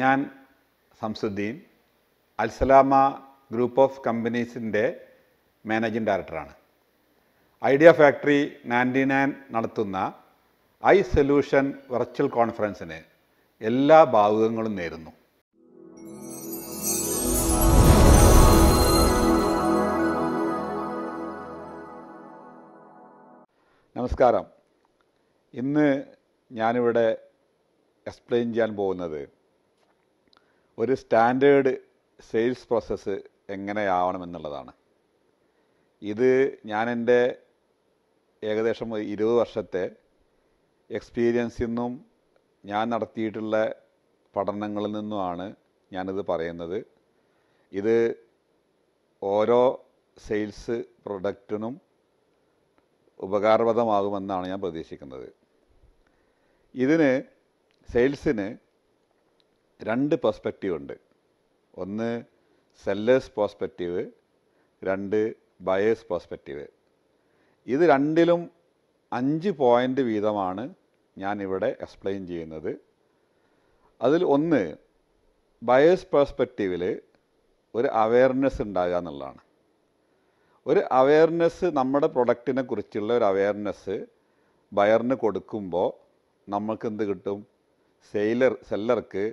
ഞാൻ Samsuddin Alsalama group of കമ്പനീസിൻ്റെ managing ഡയറക്ടറാണ് ഐഡിയ ഫാക്ടറി നയൻറ്റി നയൻ നടത്തുന്ന ഐ സൊല്യൂഷൻ വെർച്വൽ കോൺഫറൻസിന് എല്ലാ ഭാവുകങ്ങളും നേരുന്നു നമസ്കാരം ഇന്ന് ഞാനിവിടെ എക്സ്പ്ലെയിൻ ചെയ്യാൻ പോകുന്നത് ഒരു സ്റ്റാൻഡേർഡ് സെയിൽസ് പ്രോസസ്സ് എന്നുള്ളതാണ് ഇത് ഞാൻ എൻ്റെ ഏകദേശം ഇരുപത് വർഷത്തെ എക്സ്പീരിയൻസിൽ നിന്നും ഞാൻ നടത്തിയിട്ടുള്ള പഠനങ്ങളിൽ നിന്നുമാണ് ഞാനിത് പറയുന്നത് ഇത് ഓരോ സെയിൽസ് പ്രൊഡക്റ്റിനും ഉപകാരപ്രദമാകുമെന്നാണ് ഞാൻ പ്രതീക്ഷിക്കുന്നത് ഇതിന് സെയിൽസിന് രണ്ട് പെർസ്പെക്റ്റീവ് ഉണ്ട് ഒന്ന് സെല്ലേഴ്സ് പെർസ്പെക്റ്റീവ് രണ്ട് ബയേഴ്സ് പെർസ്പെക്റ്റീവ് ഇത് രണ്ടിലും അഞ്ച് പോയിൻ്റ് വീതമാണ് ഞാനിവിടെ എക്സ്പ്ലെയിൻ ചെയ്യുന്നത് അതിൽ ഒന്ന് ബയേഴ്സ് പെർസ്പെക്റ്റീവിൽ ഒരു അവയർനെസ് ഉണ്ടാകുക എന്നുള്ളതാണ് ഒരു അവയർനെസ് നമ്മുടെ പ്രൊഡക്റ്റിനെ കുറിച്ചുള്ള ഒരു അവയർനെസ് ബയറിന് കൊടുക്കുമ്പോൾ നമ്മൾക്ക് എന്ത് കിട്ടും സെയിലർ സെല്ലർക്ക്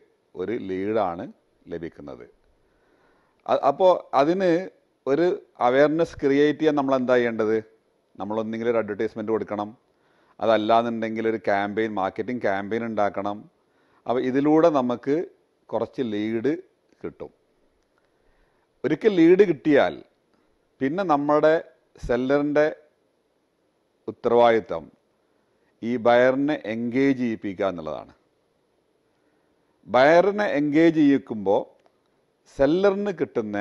ഒരു ലീഡാണ് ലഭിക്കുന്നത് അപ്പോൾ അതിന് ഒരു അവയർനെസ് ക്രിയേറ്റ് ചെയ്യാൻ നമ്മൾ എന്താ ചെയ്യേണ്ടത് നമ്മളൊന്നെങ്കിലും ഒരു അഡ്വർടൈസ്മെൻറ്റ് കൊടുക്കണം അതല്ലാന്നുണ്ടെങ്കിൽ ഒരു ക്യാമ്പയിൻ മാർക്കറ്റിംഗ് ക്യാമ്പയിൻ ഉണ്ടാക്കണം അപ്പോൾ ഇതിലൂടെ നമുക്ക് കുറച്ച് ലീഡ് കിട്ടും ഒരിക്കൽ ലീഡ് കിട്ടിയാൽ പിന്നെ നമ്മുടെ സെല്ലറിൻ്റെ ഉത്തരവാദിത്തം ഈ ബയറിനെ എൻഗേജ് ചെയ്യിപ്പിക്കുക എന്നുള്ളതാണ് ബയറിനെ എൻഗേജ് ചെയ്യിക്കുമ്പോൾ സെല്ലറിന് കിട്ടുന്ന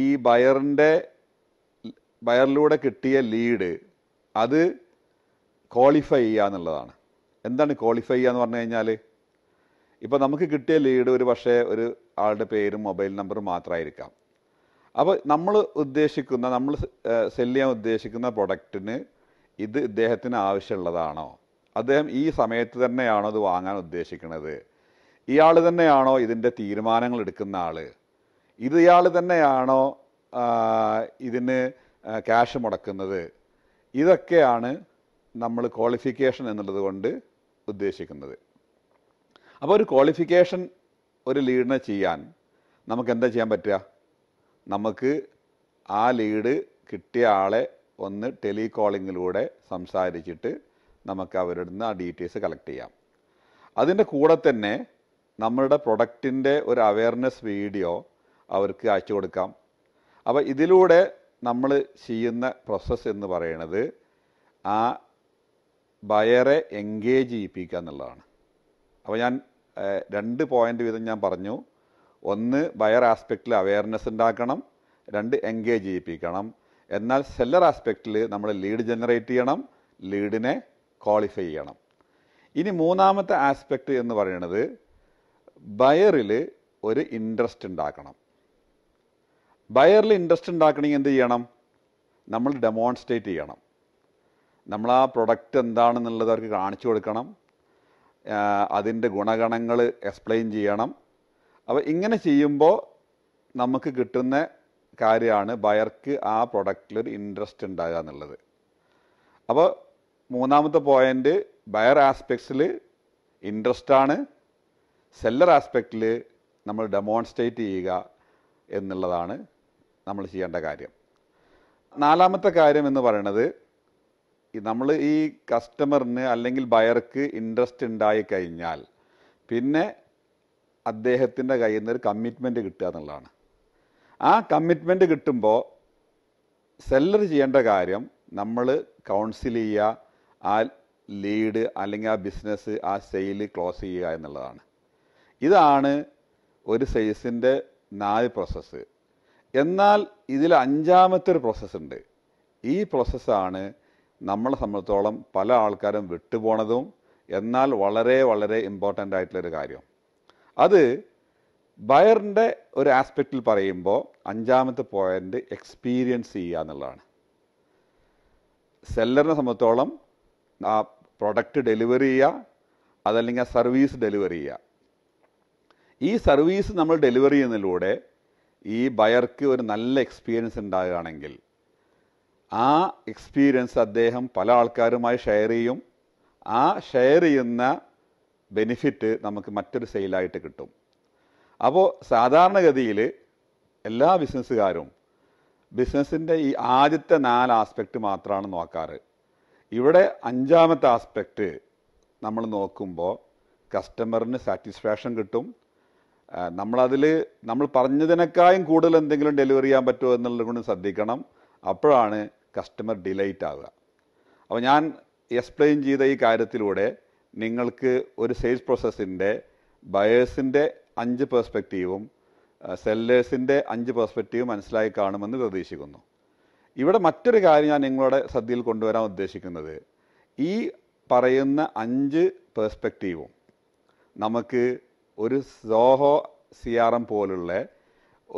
ഈ ബയറിൻ്റെ ബയറിലൂടെ കിട്ടിയ ലീഡ് അത് ക്വാളിഫൈ ചെയ്യുക എന്നുള്ളതാണ് എന്താണ് ക്വാളിഫൈ ചെയ്യുക എന്ന് പറഞ്ഞു കഴിഞ്ഞാൽ ഇപ്പോൾ നമുക്ക് കിട്ടിയ ലീഡ് ഒരു പക്ഷേ ഒരു ആളുടെ പേരും മൊബൈൽ നമ്പറും മാത്രമായിരിക്കാം അപ്പോൾ നമ്മൾ ഉദ്ദേശിക്കുന്ന നമ്മൾ സെല്ല് ചെയ്യാൻ ഉദ്ദേശിക്കുന്ന പ്രൊഡക്റ്റിന് ഇത് ഇദ്ദേഹത്തിന് ആവശ്യമുള്ളതാണോ അദ്ദേഹം ഈ സമയത്ത് തന്നെയാണോ അത് വാങ്ങാൻ ഉദ്ദേശിക്കുന്നത് ഇയാൾ തന്നെയാണോ ഇതിൻ്റെ തീരുമാനങ്ങൾ എടുക്കുന്ന ആൾ ഇത് ഇയാൾ തന്നെയാണോ ഇതിന് ക്യാഷ് മുടക്കുന്നത് ഇതൊക്കെയാണ് നമ്മൾ ക്വാളിഫിക്കേഷൻ എന്നുള്ളത് കൊണ്ട് ഉദ്ദേശിക്കുന്നത് അപ്പോൾ ഒരു ക്വാളിഫിക്കേഷൻ ഒരു ലീഡിനെ ചെയ്യാൻ നമുക്ക് എന്താ ചെയ്യാൻ പറ്റുക നമുക്ക് ആ ലീഡ് കിട്ടിയ ആളെ ഒന്ന് ടെലികോളിങ്ങിലൂടെ സംസാരിച്ചിട്ട് നമുക്ക് അവരുടെ നിന്ന് ആ ഡീറ്റെയിൽസ് കളക്ട് ചെയ്യാം അതിൻ്റെ കൂടെ തന്നെ നമ്മളുടെ പ്രൊഡക്റ്റിൻ്റെ ഒരു അവയർനെസ് വീഡിയോ അവർക്ക് അയച്ചു കൊടുക്കാം അപ്പോൾ ഇതിലൂടെ നമ്മൾ ചെയ്യുന്ന പ്രോസസ്സ് എന്ന് പറയുന്നത് ആ ബയറെ എൻഗേജ് ചെയ്യിപ്പിക്കുക എന്നുള്ളതാണ് അപ്പോൾ ഞാൻ രണ്ട് പോയിന്റ് വീതം ഞാൻ പറഞ്ഞു ഒന്ന് ബയർ ആസ്പെക്റ്റിൽ അവയർനെസ് ഉണ്ടാക്കണം രണ്ട് എൻഗേജ് ചെയ്യിപ്പിക്കണം എന്നാൽ സെല്ലർ ആസ്പെക്റ്റിൽ നമ്മൾ ലീഡ് ജനറേറ്റ് ചെയ്യണം ലീഡിനെ ക്വാളിഫൈ ചെയ്യണം ഇനി മൂന്നാമത്തെ ആസ്പെക്റ്റ് എന്ന് പറയുന്നത് ബയറിൽ ഒരു ഇൻട്രസ്റ്റ് ഉണ്ടാക്കണം ബയറിൽ ഇൻട്രസ്റ്റ് ഉണ്ടാക്കണമെങ്കിൽ എന്ത് ചെയ്യണം നമ്മൾ ഡെമോൺസ്ട്രേറ്റ് ചെയ്യണം നമ്മൾ ആ പ്രൊഡക്റ്റ് എന്താണെന്നുള്ളത് അവർക്ക് കാണിച്ചു കൊടുക്കണം അതിൻ്റെ ഗുണഗണങ്ങൾ എക്സ്പ്ലെയിൻ ചെയ്യണം അപ്പോൾ ഇങ്ങനെ ചെയ്യുമ്പോൾ നമുക്ക് കിട്ടുന്ന കാര്യമാണ് ബയർക്ക് ആ ഒരു ഇൻട്രസ്റ്റ് ഉണ്ടാകുക എന്നുള്ളത് അപ്പോൾ മൂന്നാമത്തെ പോയിന്റ് ബയർ ആസ്പെക്ട്സിൽ ഇൻട്രസ്റ്റ് ആണ് സെല്ലർ ആസ്പെക്റ്റിൽ നമ്മൾ ഡെമോൺസ്ട്രേറ്റ് ചെയ്യുക എന്നുള്ളതാണ് നമ്മൾ ചെയ്യേണ്ട കാര്യം നാലാമത്തെ കാര്യം എന്ന് പറയുന്നത് നമ്മൾ ഈ കസ്റ്റമറിന് അല്ലെങ്കിൽ ബയർക്ക് ഇൻട്രസ്റ്റ് ഉണ്ടായി കഴിഞ്ഞാൽ പിന്നെ അദ്ദേഹത്തിൻ്റെ കയ്യിൽ നിന്ന് ഒരു കമ്മിറ്റ്മെൻറ്റ് കിട്ടുക എന്നുള്ളതാണ് ആ കമ്മിറ്റ്മെൻറ്റ് കിട്ടുമ്പോൾ സെല്ലർ ചെയ്യേണ്ട കാര്യം നമ്മൾ കൗൺസിൽ ചെയ്യുക ആ ലീഡ് അല്ലെങ്കിൽ ആ ബിസിനസ് ആ സെയിൽ ക്ലോസ് ചെയ്യുക എന്നുള്ളതാണ് ഇതാണ് ഒരു സെയിൽസിൻ്റെ നാല് പ്രോസസ്സ് എന്നാൽ ഇതിൽ അഞ്ചാമത്തെ ഒരു പ്രോസസ്സ് ഉണ്ട് ഈ പ്രോസസ്സാണ് നമ്മളെ സംബന്ധിച്ചോളം പല ആൾക്കാരും വിട്ടുപോണതും എന്നാൽ വളരെ വളരെ ഇമ്പോർട്ടൻ്റ് ആയിട്ടുള്ളൊരു കാര്യം അത് ബയറിൻ്റെ ഒരു ആസ്പെക്റ്റിൽ പറയുമ്പോൾ അഞ്ചാമത്തെ പോയിൻ്റ് എക്സ്പീരിയൻസ് ചെയ്യുക എന്നുള്ളതാണ് സെല്ലറിനെ സംബന്ധിച്ചോളം ആ പ്രൊഡക്റ്റ് ഡെലിവറി ചെയ്യുക അതല്ലെങ്കിൽ ആ സർവീസ് ഡെലിവറി ചെയ്യുക ഈ സർവീസ് നമ്മൾ ഡെലിവറി ചെയ്യുന്നതിലൂടെ ഈ ബയർക്ക് ഒരു നല്ല എക്സ്പീരിയൻസ് ഉണ്ടാകുകയാണെങ്കിൽ ആ എക്സ്പീരിയൻസ് അദ്ദേഹം പല ആൾക്കാരുമായി ഷെയർ ചെയ്യും ആ ഷെയർ ചെയ്യുന്ന ബെനിഫിറ്റ് നമുക്ക് മറ്റൊരു സെയിലായിട്ട് കിട്ടും അപ്പോൾ സാധാരണഗതിയിൽ എല്ലാ ബിസിനസ്സുകാരും ബിസിനസ്സിൻ്റെ ഈ ആദ്യത്തെ നാല് ആസ്പെക്റ്റ് മാത്രമാണ് നോക്കാറ് ഇവിടെ അഞ്ചാമത്തെ ആസ്പെക്റ്റ് നമ്മൾ നോക്കുമ്പോൾ കസ്റ്റമറിന് സാറ്റിസ്ഫാക്ഷൻ കിട്ടും നമ്മളതിൽ നമ്മൾ പറഞ്ഞതിനേക്കാളും കൂടുതൽ എന്തെങ്കിലും ഡെലിവറി ചെയ്യാൻ പറ്റുമോ എന്നുള്ളത് കൊണ്ട് ശ്രദ്ധിക്കണം അപ്പോഴാണ് കസ്റ്റമർ ഡിലൈറ്റ് ആവുക അപ്പോൾ ഞാൻ എക്സ്പ്ലെയിൻ ചെയ്ത ഈ കാര്യത്തിലൂടെ നിങ്ങൾക്ക് ഒരു സെയിൽസ് പ്രോസസ്സിൻ്റെ ബയേഴ്സിൻ്റെ അഞ്ച് പെർസ്പെക്റ്റീവും സെല്ലേഴ്സിൻ്റെ അഞ്ച് പെർസ്പെക്റ്റീവും മനസ്സിലായി കാണുമെന്ന് പ്രതീക്ഷിക്കുന്നു ഇവിടെ മറ്റൊരു കാര്യം ഞാൻ നിങ്ങളുടെ ശ്രദ്ധയിൽ കൊണ്ടുവരാൻ ഉദ്ദേശിക്കുന്നത് ഈ പറയുന്ന അഞ്ച് പേഴ്സ്പെക്റ്റീവും നമുക്ക് ഒരു സോഹോ സി ആർ എം പോലുള്ള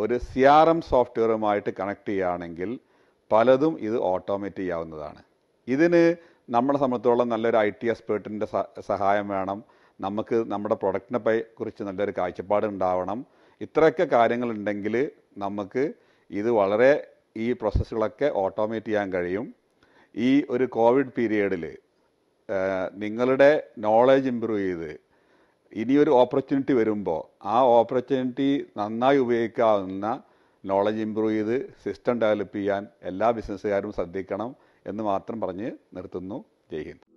ഒരു സി ആർ എം സോഫ്റ്റ്വെയറുമായിട്ട് കണക്ട് ചെയ്യുകയാണെങ്കിൽ പലതും ഇത് ഓട്ടോമേറ്റ് ചെയ്യാവുന്നതാണ് ഇതിന് നമ്മളെ സംബന്ധിച്ചോളം നല്ലൊരു ഐ ടി എക്സ്പേർട്ടിൻ്റെ സഹായം വേണം നമുക്ക് നമ്മുടെ പ്രൊഡക്റ്റിനെ കുറിച്ച് നല്ലൊരു കാഴ്ചപ്പാട് ഉണ്ടാവണം ഇത്രയൊക്കെ കാര്യങ്ങളുണ്ടെങ്കിൽ നമുക്ക് ഇത് വളരെ ഈ പ്രോസസ്സുകളൊക്കെ ഓട്ടോമേറ്റ് ചെയ്യാൻ കഴിയും ഈ ഒരു കോവിഡ് പീരിയഡിൽ നിങ്ങളുടെ നോളേജ് ഇമ്പ്രൂവ് ചെയ്ത് ഇനിയൊരു ഓപ്പർച്യൂണിറ്റി വരുമ്പോൾ ആ ഓപ്പർച്യൂണിറ്റി നന്നായി ഉപയോഗിക്കാവുന്ന നോളജ് ഇമ്പ്രൂവ് ചെയ്ത് സിസ്റ്റം ഡെവലപ്പ് ചെയ്യാൻ എല്ലാ ബിസിനസ്സുകാരും ശ്രദ്ധിക്കണം എന്ന് മാത്രം പറഞ്ഞ് നിർത്തുന്നു ജയ് ഹിന്ദ്